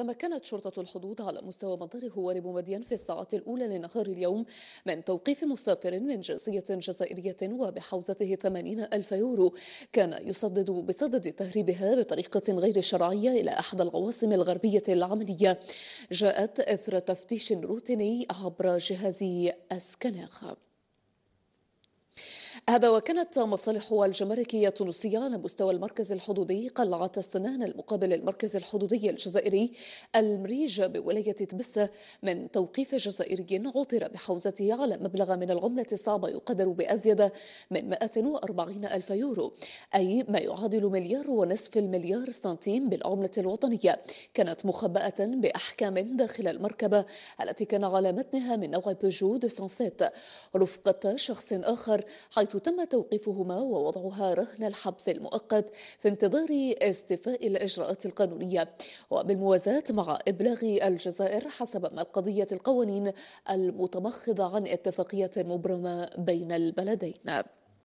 تمكنت شرطة الحدود على مستوى مطار هوار بومدين في الساعات الأولى لنهار اليوم من توقيف مسافر من جنسية جزائرية وبحوزته 80 ألف يورو كان يصدد بصدد تهريبها بطريقة غير شرعية إلى أحد العواصم الغربية العملية جاءت إثر تفتيش روتيني عبر جهاز أسكناخ هذا وكانت مصالح الجماركية التونسية على مستوى المركز الحدودي قلعة السنان المقابل المركز الحدودي الجزائري المريج بولاية تبسة من توقيف جزائري عثر بحوزته على مبلغ من العملة الصعبة يقدر بأزيد من 140 ألف يورو أي ما يعادل مليار ونصف المليار سنتيم بالعملة الوطنية كانت مخبأة بأحكام داخل المركبة التي كان على متنها من نوع بيجو 206 رفقة شخص آخر حيث تم توقيفهما ووضعها رهن الحبس المؤقت في انتظار استيفاء الإجراءات القانونية وبالموازاة مع إبلاغ الجزائر حسب ما القضية القوانين المتمخضة عن اتفاقية مبرمة بين البلدين